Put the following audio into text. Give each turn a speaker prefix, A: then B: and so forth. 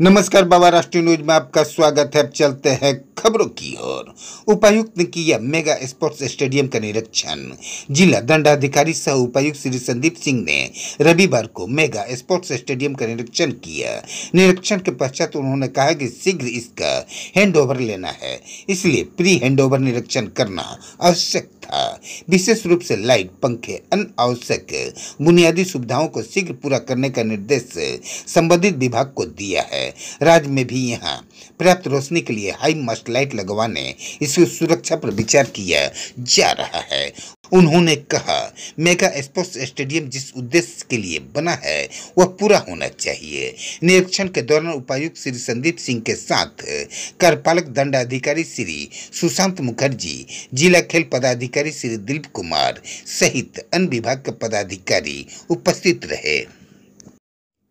A: नमस्कार बाबा राष्ट्रीय न्यूज में आपका स्वागत है अब चलते हैं खबरों की ओर उपायुक्त ने किया मेगा स्पोर्ट्स स्टेडियम का निरीक्षण जिला दंडाधिकारी सह उपायुक्त श्री संदीप सिंह ने रविवार को मेगा स्पोर्ट्स स्टेडियम का निरीक्षण किया निरीक्षण के पश्चात उन्होंने कहा कि शीघ्र इसका हैंडओवर लेना है इसलिए प्री हैंडओवर निरीक्षण करना आवश्यक था विशेष रूप से लाइट पंखे अनावश्यक बुनियादी सुविधाओं को शीघ्र पूरा करने का निर्देश संबंधित विभाग को दिया है राज्य में भी यहाँ पर्याप्त रोशनी के लिए हाई मस्ट लाइट लगवाने इसकी सुरक्षा पर विचार किया जा रहा है उन्होंने कहा मेगा स्पोर्ट्स स्टेडियम जिस उद्देश्य के लिए बना है वह पूरा होना चाहिए निरीक्षण के दौरान उपायुक्त श्री संदीप सिंह के साथ कार्यपालक दंडाधिकारी श्री सुशांत मुखर्जी जिला खेल पदाधिकारी श्री दिलीप कुमार सहित अन्य विभाग के पदाधिकारी उपस्थित रहे